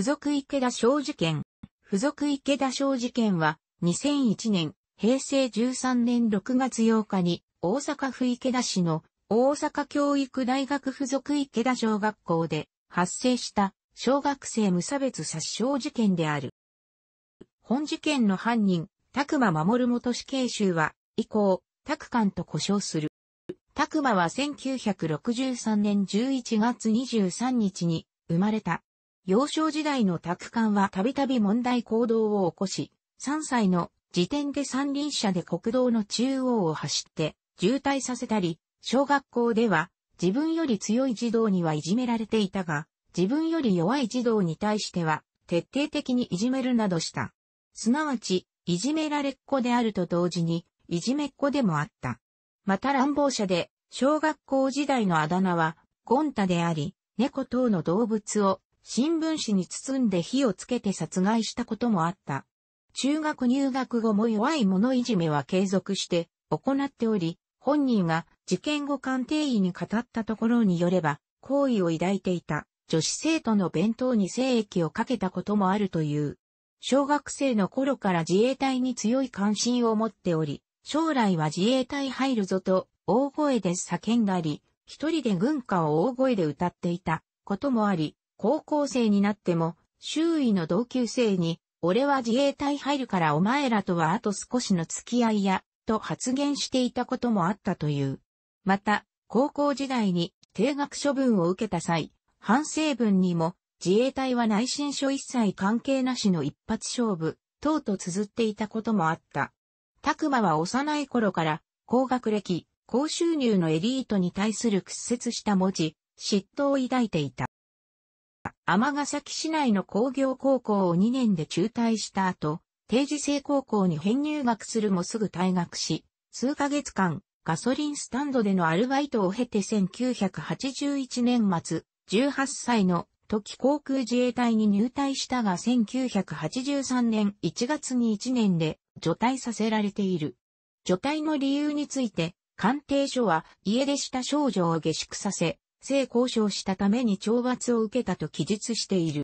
付属池田小事件。付属池田小事件は、2001年、平成13年6月8日に、大阪府池田市の大阪教育大学附属池田小学校で発生した小学生無差別殺傷事件である。本事件の犯人、拓馬守元死刑囚は、以降、拓官と呼称する。拓馬は1963年11月23日に生まれた幼少時代の拓官はたびたび問題行動を起こし、3歳の時点で三輪車で国道の中央を走って渋滞させたり、小学校では自分より強い児童にはいじめられていたが、自分より弱い児童に対しては徹底的にいじめるなどした。すなわち、いじめられっ子であると同時に、いじめっ子でもあった。また乱暴者で、小学校時代のあだ名は、ゴンタであり、猫等の動物を新聞紙に包んで火をつけて殺害したこともあった。中学入学後も弱い者いじめは継続して行っており、本人が事件後鑑定医に語ったところによれば、好意を抱いていた女子生徒の弁当に精液をかけたこともあるという。小学生の頃から自衛隊に強い関心を持っており、将来は自衛隊入るぞと大声で叫んだり、一人で軍歌を大声で歌っていたこともあり、高校生になっても、周囲の同級生に、俺は自衛隊入るからお前らとはあと少しの付き合いや、と発言していたこともあったという。また、高校時代に定額処分を受けた際、反省文にも、自衛隊は内申書一切関係なしの一発勝負、等と綴っていたこともあった。たくまは幼い頃から、高学歴、高収入のエリートに対する屈折した文字、嫉妬を抱いていた。ヶ崎市内の工業高校を2年で中退した後、定時制高校に編入学するもすぐ退学し、数ヶ月間、ガソリンスタンドでのアルバイトを経て1981年末、18歳の時航空自衛隊に入隊したが1983年1月に1年で除隊させられている。除隊の理由について、官邸書は家出した少女を下宿させ、性交渉したために懲罰を受けたと記述している。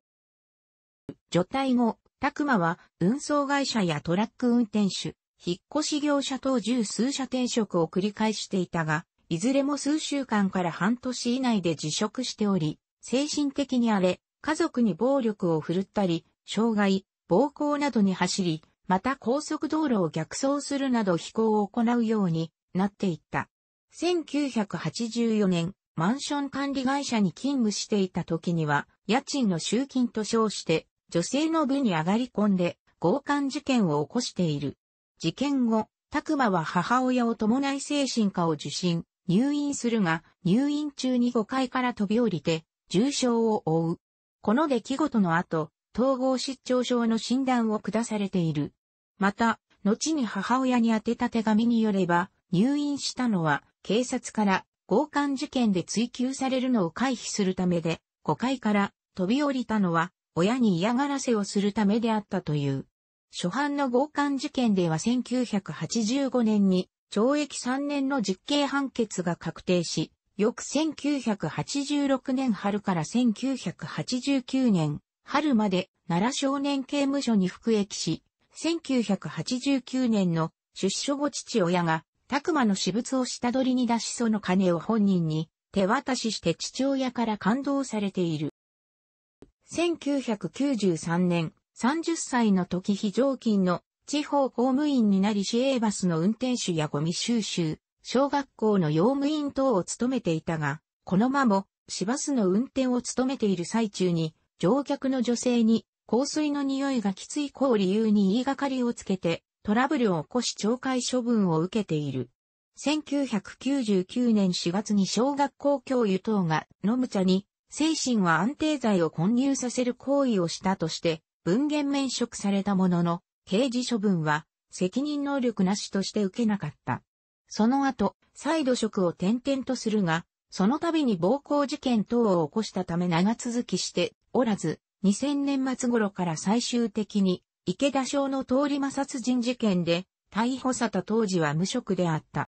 除隊後、タクマは運送会社やトラック運転手、引っ越し業者等十数社転職を繰り返していたが、いずれも数週間から半年以内で辞職しており、精神的に荒れ、家族に暴力を振るったり、障害、暴行などに走り、また高速道路を逆走するなど飛行を行うようになっていった。1984年、マンション管理会社に勤務していた時には、家賃の集金と称して、女性の部に上がり込んで、強姦事件を起こしている。事件後、拓馬は母親を伴い精神科を受診、入院するが、入院中に5階から飛び降りて、重傷を負う。この出来事の後、統合失調症の診断を下されている。また、後に母親に宛てた手紙によれば、入院したのは、警察から強姦事件で追及されるのを回避するためで、誤解から飛び降りたのは、親に嫌がらせをするためであったという。初犯の強姦事件では1985年に懲役3年の実刑判決が確定し、翌1986年春から1989年春まで奈良少年刑務所に服役し、1989年の出所後父親がク磨の私物を下取りに出しその金を本人に手渡しして父親から感動されている。1993年、30歳の時非常勤の地方公務員になり市営バスの運転手やゴミ収集、小学校の用務員等を務めていたが、この間も、市バスの運転を務めている最中に、乗客の女性に香水の匂いがきつい子を理由に言いがかりをつけて、トラブルを起こし懲戒処分を受けている。1999年4月に小学校教諭等が飲む茶に精神は安定剤を混入させる行為をしたとして文言免職されたものの刑事処分は責任能力なしとして受けなかった。その後、再度職を転々とするが、その度に暴行事件等を起こしたため長続きしておらず、2000年末頃から最終的に池田省の通り魔殺人事件で、逮捕された当時は無職であった。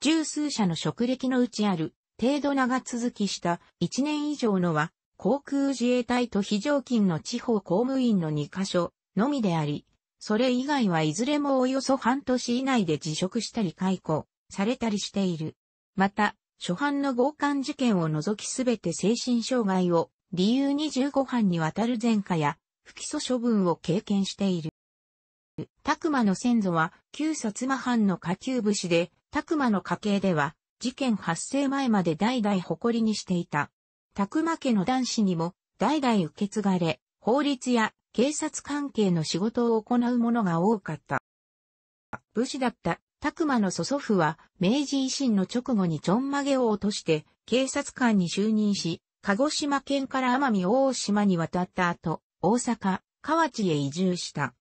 十数社の職歴のうちある、程度長続きした一年以上のは、航空自衛隊と非常勤の地方公務員の2カ所のみであり、それ以外はいずれもおよそ半年以内で辞職したり解雇されたりしている。また、初犯の強姦事件を除きすべて精神障害を理由に15犯にわたる前科や不起訴処分を経験している。拓馬の先祖は旧薩摩藩の下級武士で、拓馬の家系では事件発生前まで代々誇りにしていた。拓馬家の男子にも代々受け継がれ、法律や警察関係の仕事を行う者が多かった。武士だった拓馬の祖祖父は明治維新の直後にちょんまげを落として警察官に就任し、鹿児島県から奄美大島に渡った後、大阪、河内へ移住した。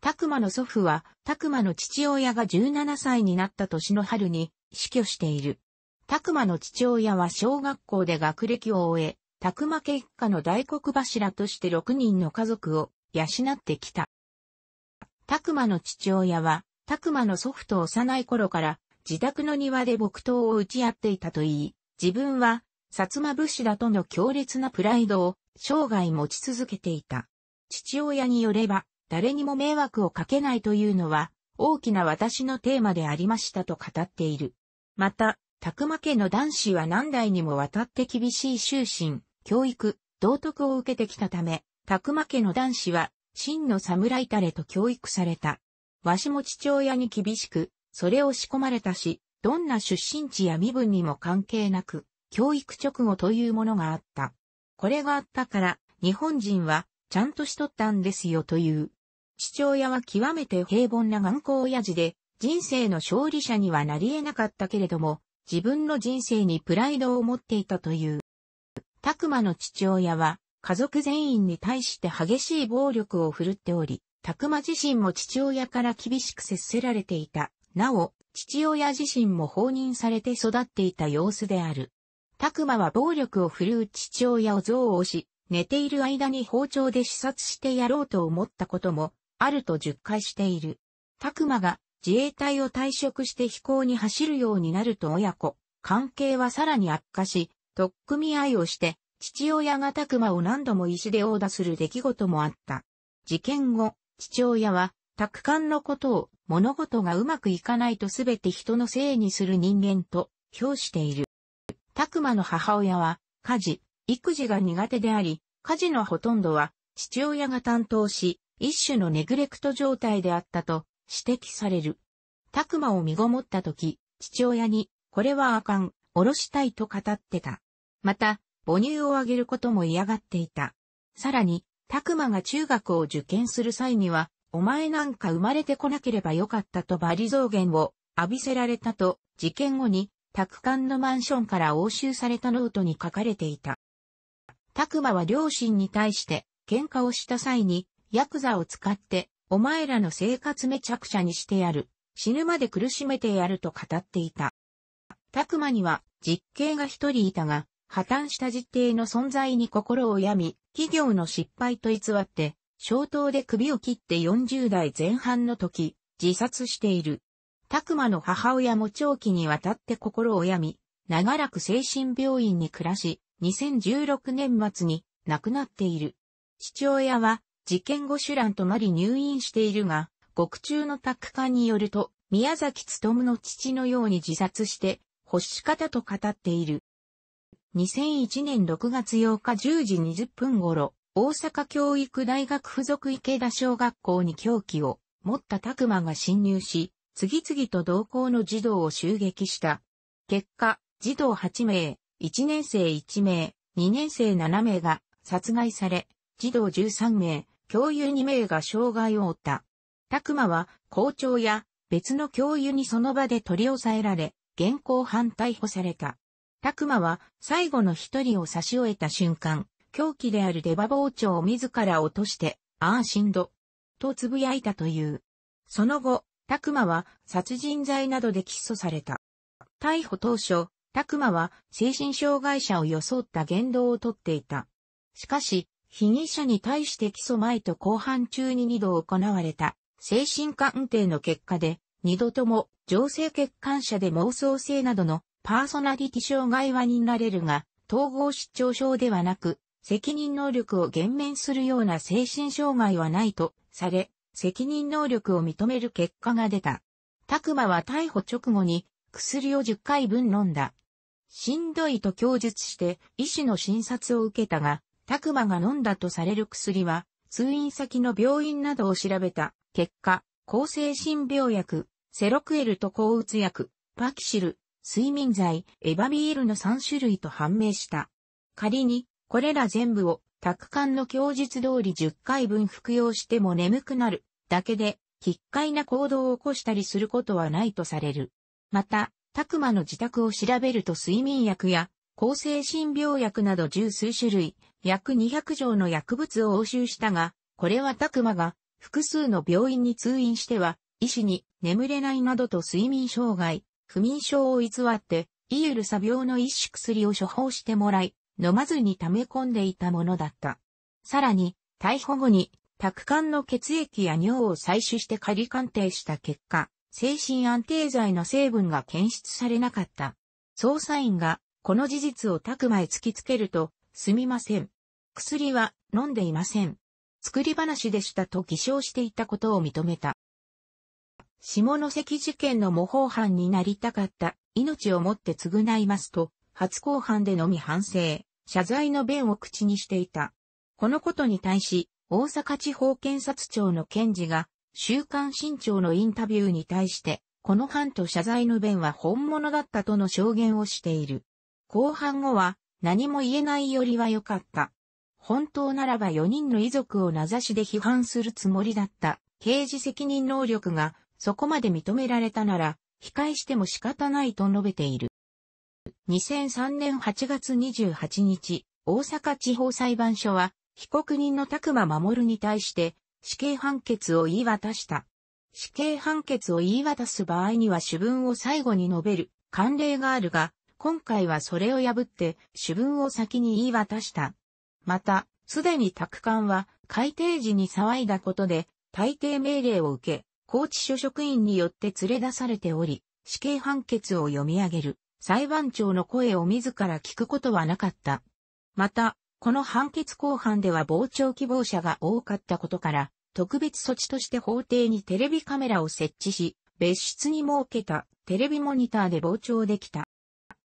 拓馬の祖父は、拓馬の父親が17歳になった年の春に死去している。拓馬の父親は小学校で学歴を終え、拓馬家一家の大黒柱として6人の家族を養ってきた。拓馬の父親は、拓馬の祖父と幼い頃から自宅の庭で木刀を打ち合っていたといい、自分は薩摩武士だとの強烈なプライドを生涯持ち続けていた。父親によれば、誰にも迷惑をかけないというのは、大きな私のテーマでありましたと語っている。また、拓馬家の男子は何代にもわたって厳しい終身、教育、道徳を受けてきたため、拓馬家の男子は、真の侍たれと教育された。わしも父親に厳しく、それを仕込まれたし、どんな出身地や身分にも関係なく、教育直後というものがあった。これがあったから、日本人は、ちゃんとしとったんですよという。父親は極めて平凡な頑固親父で、人生の勝利者にはなり得なかったけれども、自分の人生にプライドを持っていたという。たくまの父親は、家族全員に対して激しい暴力を振るっており、たくま自身も父親から厳しく接せられていた。なお、父親自身も放任されて育っていた様子である。タクマは暴力を振るう父親を憎悪し、寝ている間に包丁で刺殺してやろうと思ったことも、あると述回している。タクマが自衛隊を退職して飛行に走るようになると親子、関係はさらに悪化し、取っ組み合いをして、父親がタクマを何度も石で殴打する出来事もあった。事件後、父親は、タクカのことを物事がうまくいかないとすべて人のせいにする人間と評している。拓馬の母親は、家事、育児が苦手であり、家事のほとんどは父親が担当し、一種のネグレクト状態であったと指摘される。拓馬を身ごもった時、父親に、これはあかん、おろしたいと語ってた。また、母乳をあげることも嫌がっていた。さらに、拓馬が中学を受験する際には、お前なんか生まれてこなければよかったと罵詈増言を浴びせられたと、事件後に宅館のマンションから押収されたノートに書かれていた。宅馬は両親に対して喧嘩をした際にヤクザを使ってお前らの生活めちゃくちゃにしてやる。死ぬまで苦しめてやると語っていた。宅馬には実刑が一人いたが、破綻した実刑の存在に心を病み、企業の失敗と偽って、消灯で首を切って40代前半の時、自殺している。クマの母親も長期にわたって心を病み、長らく精神病院に暮らし、2016年末に亡くなっている。父親は事件後手段となり入院しているが、獄中のク官によると、宮崎勤の父のように自殺して、欲し方と語っている。2001年6月8日10時20分頃、大阪教育大学附属池田小学校に凶器を持ったクマが侵入し、次々と同校の児童を襲撃した。結果、児童8名、1年生1名、2年生7名が殺害され、児童13名、教諭2名が傷害を負った。拓馬は校長や別の教諭にその場で取り押さえられ、現行犯逮捕された。拓馬は最後の一人を差し終えた瞬間、狂気である出馬包丁を自ら落として、ああしんど、と呟いたという。その後、拓マは殺人罪などで起訴された。逮捕当初、拓マは精神障害者を装った言動をとっていた。しかし、被疑者に対して起訴前と後半中に二度行われた精神鑑定の結果で、二度とも情勢欠陥者で妄想性などのパーソナリティ障害はになれるが、統合失調症ではなく、責任能力を減免するような精神障害はないとされ、責任能力を認める結果が出た。拓馬は逮捕直後に薬を10回分飲んだ。しんどいと供述して医師の診察を受けたが、拓馬が飲んだとされる薬は、通院先の病院などを調べた結果、抗精神病薬、セロクエルと抗うつ薬、パキシル、睡眠剤、エバビールの3種類と判明した。仮に、これら全部を、拓管の供述通り10回分服用しても眠くなる、だけで、奇怪な行動を起こしたりすることはないとされる。また、タクマの自宅を調べると睡眠薬や、抗精神病薬など十数種類、約200錠の薬物を押収したが、これはタクマが複数の病院に通院しては、医師に眠れないなどと睡眠障害、不眠症を偽って、イエルサ病の一種薬を処方してもらい、飲まずに溜め込んでいたものだった。さらに、逮捕後に宅管の血液や尿を採取して仮鑑定した結果、精神安定剤の成分が検出されなかった。捜査員がこの事実を宅間へ突きつけると、すみません。薬は飲んでいません。作り話でしたと偽証していたことを認めた。下関事件の模倣犯になりたかった、命をもって償いますと、初公判でのみ反省、謝罪の弁を口にしていた。このことに対し、大阪地方検察庁の検事が、週刊新潮のインタビューに対して、この判と謝罪の弁は本物だったとの証言をしている。後半後は、何も言えないよりは良かった。本当ならば4人の遺族を名指しで批判するつもりだった。刑事責任能力がそこまで認められたなら、控えしても仕方ないと述べている。2003年8月28日、大阪地方裁判所は、被告人の宅間守に対して死刑判決を言い渡した。死刑判決を言い渡す場合には主文を最後に述べる慣例があるが、今回はそれを破って主文を先に言い渡した。また、すでに宅間は改定時に騒いだことで、大抵命令を受け、高知所職員によって連れ出されており、死刑判決を読み上げる裁判長の声を自ら聞くことはなかった。また、この判決公判では傍聴希望者が多かったことから、特別措置として法廷にテレビカメラを設置し、別室に設けたテレビモニターで傍聴できた。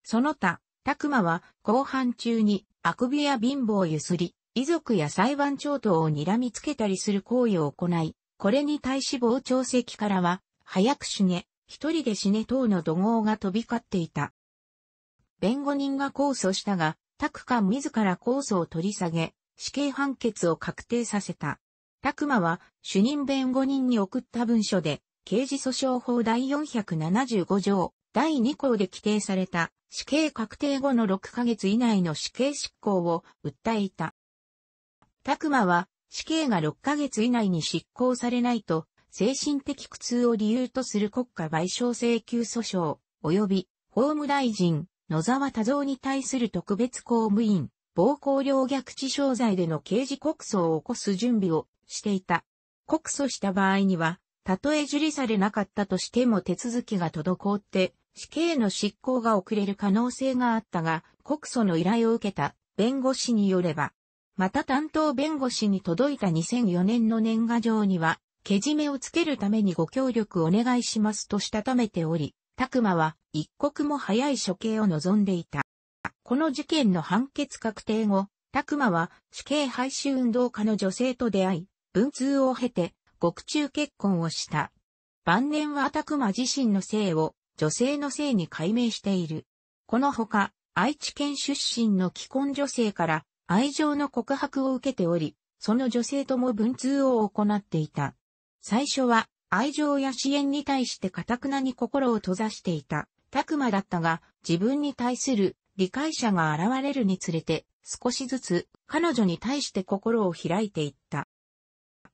その他、拓馬は公判中にあくびや貧乏をゆすり、遺族や裁判長等を睨みつけたりする行為を行い、これに対し傍聴席からは、早く死ね、一人で死ね等の怒号が飛び交っていた。弁護人が控訴したが、拓官自ら控訴を取り下げ、死刑判決を確定させた。拓馬は主任弁護人に送った文書で、刑事訴訟法第475条第2項で規定された死刑確定後の6ヶ月以内の死刑執行を訴えた。クマは死刑が6ヶ月以内に執行されないと、精神的苦痛を理由とする国家賠償請求訴訟、及び法務大臣、野沢多蔵に対する特別公務員、暴行陵虐致傷罪での刑事告訴を起こす準備をしていた。告訴した場合には、たとえ受理されなかったとしても手続きが滞って、死刑の執行が遅れる可能性があったが、告訴の依頼を受けた弁護士によれば、また担当弁護士に届いた2004年の年賀状には、けじめをつけるためにご協力お願いしますとしたためており、クマは一刻も早い処刑を望んでいた。この事件の判決確定後、クマは死刑廃止運動家の女性と出会い、文通を経て獄中結婚をした。晩年はクマ自身の性を女性の性に改名している。このほか、愛知県出身の既婚女性から愛情の告白を受けており、その女性とも文通を行っていた。最初は愛情や支援に対して堅くなに心を閉ざしていた、たくまだったが、自分に対する理解者が現れるにつれて、少しずつ彼女に対して心を開いていった。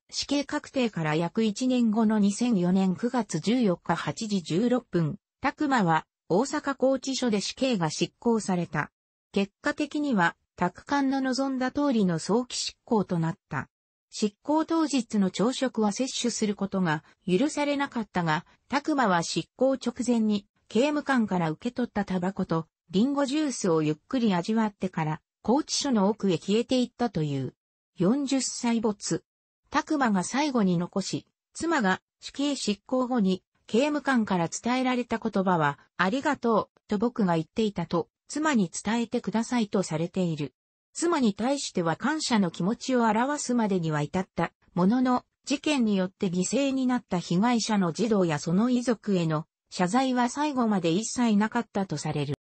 死刑確定から約1年後の2004年9月14日8時16分、たくまは大阪拘置所で死刑が執行された。結果的には、拓官の望んだ通りの早期執行となった。執行当日の朝食は摂取することが許されなかったが、拓馬は執行直前に刑務官から受け取ったタバコとリンゴジュースをゆっくり味わってから、拘置所の奥へ消えていったという。40歳没。拓馬が最後に残し、妻が死刑執行後に刑務官から伝えられた言葉は、ありがとうと僕が言っていたと、妻に伝えてくださいとされている。妻に対しては感謝の気持ちを表すまでには至ったものの、事件によって犠牲になった被害者の児童やその遺族への謝罪は最後まで一切なかったとされる。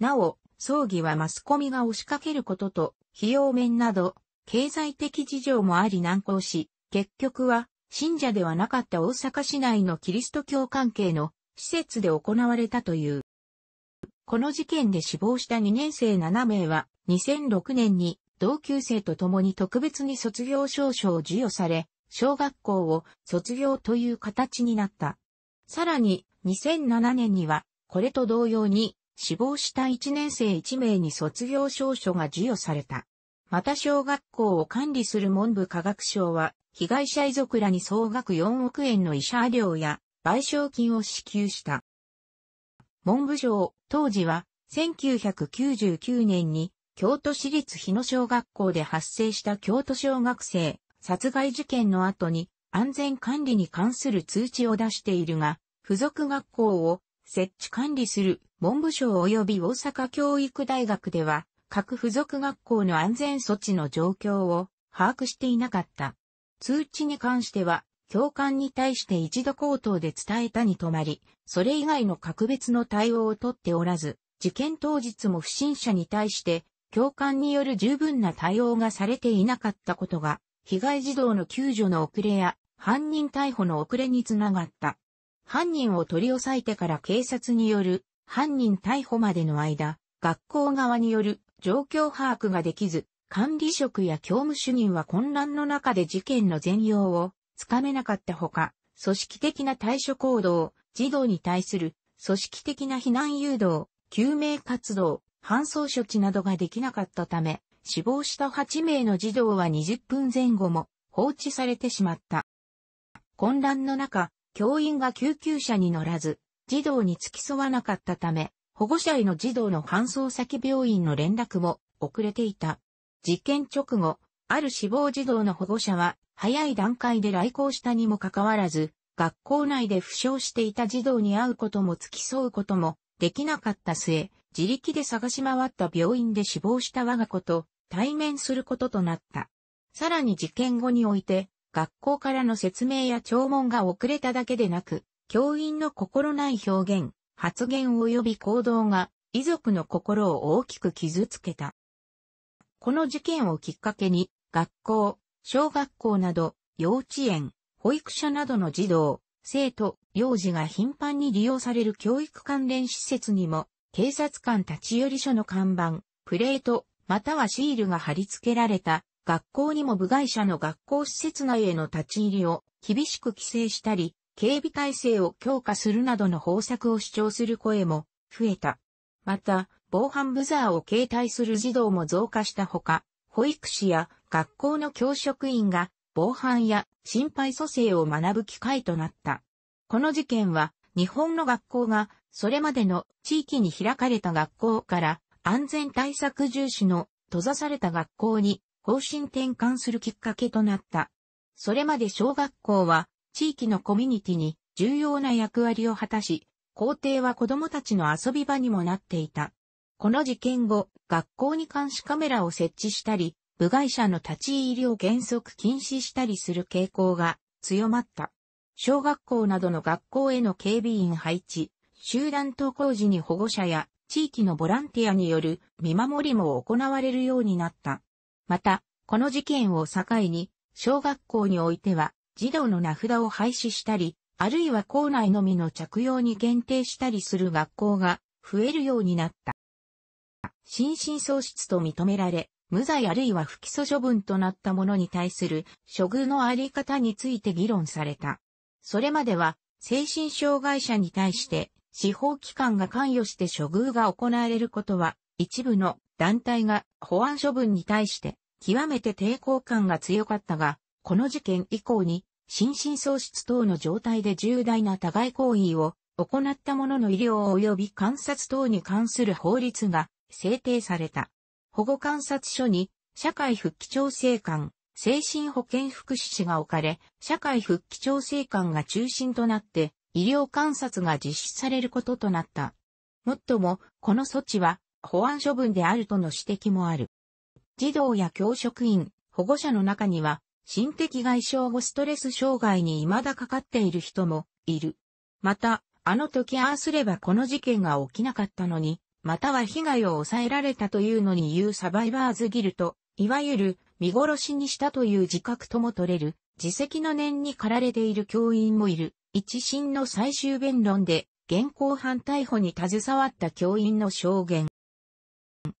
なお、葬儀はマスコミが押しかけることと、費用面など、経済的事情もあり難航し、結局は、信者ではなかった大阪市内のキリスト教関係の施設で行われたという。この事件で死亡した2年生7名は、2006年に同級生と共に特別に卒業証書を授与され、小学校を卒業という形になった。さらに、2007年には、これと同様に、死亡した1年生1名に卒業証書が授与された。また小学校を管理する文部科学省は、被害者遺族らに総額4億円の医者料や賠償金を支給した。文部省、当時は、1999年に、京都市立日野小学校で発生した京都小学生殺害事件の後に安全管理に関する通知を出しているが、付属学校を設置管理する文部省及び大阪教育大学では、各付属学校の安全措置の状況を把握していなかった。通知に関しては、教官に対して一度口頭で伝えたに止まり、それ以外の格別の対応をとっておらず、事件当日も不審者に対して、教官による十分な対応がされていなかったことが、被害児童の救助の遅れや、犯人逮捕の遅れにつながった。犯人を取り押さえてから警察による、犯人逮捕までの間、学校側による状況把握ができず、管理職や教務主任は混乱の中で事件の全容をつかめなかったほか、組織的な対処行動、児童に対する組織的な避難誘導、救命活動、搬送処置などができなかったため、死亡した8名の児童は20分前後も放置されてしまった。混乱の中、教員が救急車に乗らず、児童に付き添わなかったため、保護者への児童の搬送先病院の連絡も遅れていた。事件直後、ある死亡児童の保護者は早い段階で来校したにもかかわらず、学校内で負傷していた児童に会うことも付き添うこともできなかった末、自力で探し回った病院で死亡した我が子と対面することとなった。さらに事件後において、学校からの説明や聴聞が遅れただけでなく、教員の心ない表現、発言及び行動が遺族の心を大きく傷つけた。この事件をきっかけに、学校、小学校など、幼稚園、保育所などの児童、生徒、幼児が頻繁に利用される教育関連施設にも、警察官立ち寄り所の看板、プレート、またはシールが貼り付けられた、学校にも部外者の学校施設内への立ち入りを厳しく規制したり、警備体制を強化するなどの方策を主張する声も増えた。また、防犯ブザーを携帯する児童も増加したほか、保育士や学校の教職員が防犯や心肺蘇生を学ぶ機会となった。この事件は日本の学校がそれまでの地域に開かれた学校から安全対策重視の閉ざされた学校に方針転換するきっかけとなった。それまで小学校は地域のコミュニティに重要な役割を果たし、校庭は子供たちの遊び場にもなっていた。この事件後、学校に監視カメラを設置したり、部外者の立ち入りを原則禁止したりする傾向が強まった。小学校などの学校への警備員配置、集団登校時に保護者や地域のボランティアによる見守りも行われるようになった。また、この事件を境に、小学校においては、児童の名札を廃止したり、あるいは校内のみの着用に限定したりする学校が増えるようになった。心神喪失と認められ、無罪あるいは不起訴処分となった者に対する処遇のあり方について議論された。それまでは、精神障害者に対して司法機関が関与して処遇が行われることは、一部の団体が保安処分に対して極めて抵抗感が強かったが、この事件以降に心身喪失等の状態で重大な互い行為を行った者の医療及び観察等に関する法律が制定された。保護観察所に、社会復帰調整官、精神保健福祉士が置かれ、社会復帰調整官が中心となって、医療観察が実施されることとなった。もっとも、この措置は、保安処分であるとの指摘もある。児童や教職員、保護者の中には、心的外傷後ストレス障害に未だかかっている人もいる。また、あの時ああすればこの事件が起きなかったのに、または被害を抑えられたというのに言うサバイバーズギルト、いわゆる見殺しにしたという自覚とも取れる、自責の念に駆られている教員もいる。一審の最終弁論で、現行犯逮捕に携わった教員の証言。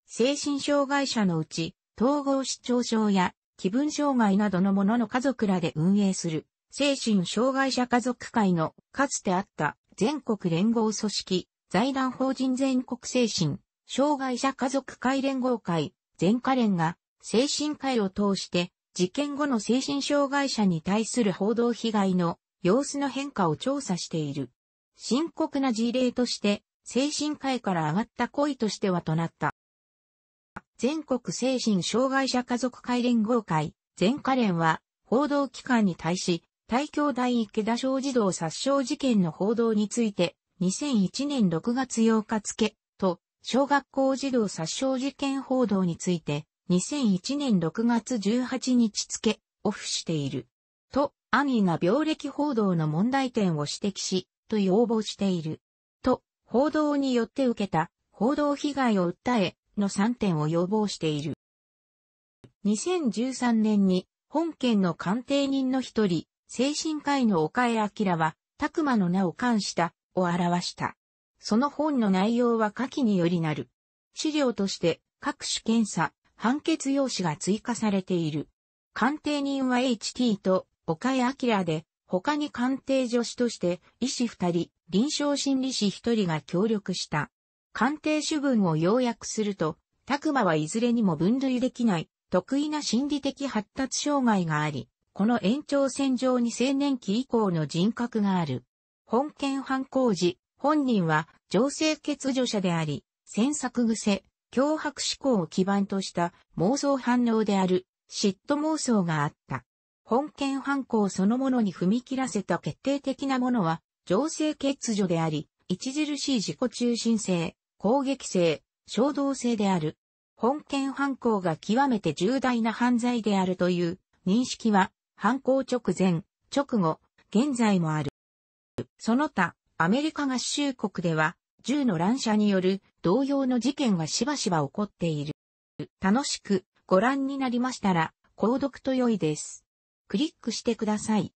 精神障害者のうち、統合失調症や気分障害などのものの家族らで運営する、精神障害者家族会のかつてあった全国連合組織、財団法人全国精神、障害者家族会連合会、全家連が、精神会を通して、事件後の精神障害者に対する報道被害の様子の変化を調査している。深刻な事例として、精神科医から上がった恋としてはとなった。全国精神障害者家族会連合会、全家連は、報道機関に対し、大京大池田小児童殺傷事件の報道について、2001年6月8日付と、小学校児童殺傷事件報道について、2001年6月18日付、オフしている。と、易が病歴報道の問題点を指摘し、と要望している。と、報道によって受けた、報道被害を訴え、の3点を要望している。2013年に、本県の鑑定人の一人、精神科医の岡江明は、拓馬の名を冠したを表した。その本の内容は下記によりなる。資料として各種検査、判決用紙が追加されている。鑑定人は HT と岡井明で、他に鑑定助手として医師二人、臨床心理士一人が協力した。鑑定主文を要約すると、拓馬はいずれにも分類できない、得意な心理的発達障害があり、この延長線上に青年期以降の人格がある。本件犯行時、本人は情勢欠如者であり、詮索癖、脅迫思考を基盤とした妄想反応である、嫉妬妄想があった。本件犯行そのものに踏み切らせた決定的なものは、情勢欠如であり、著しい自己中心性、攻撃性、衝動性である。本件犯行が極めて重大な犯罪であるという認識は、犯行直前、直後、現在もある。その他、アメリカ合衆国では、銃の乱射による同様の事件がしばしば起こっている。楽しくご覧になりましたら、購読と良いです。クリックしてください。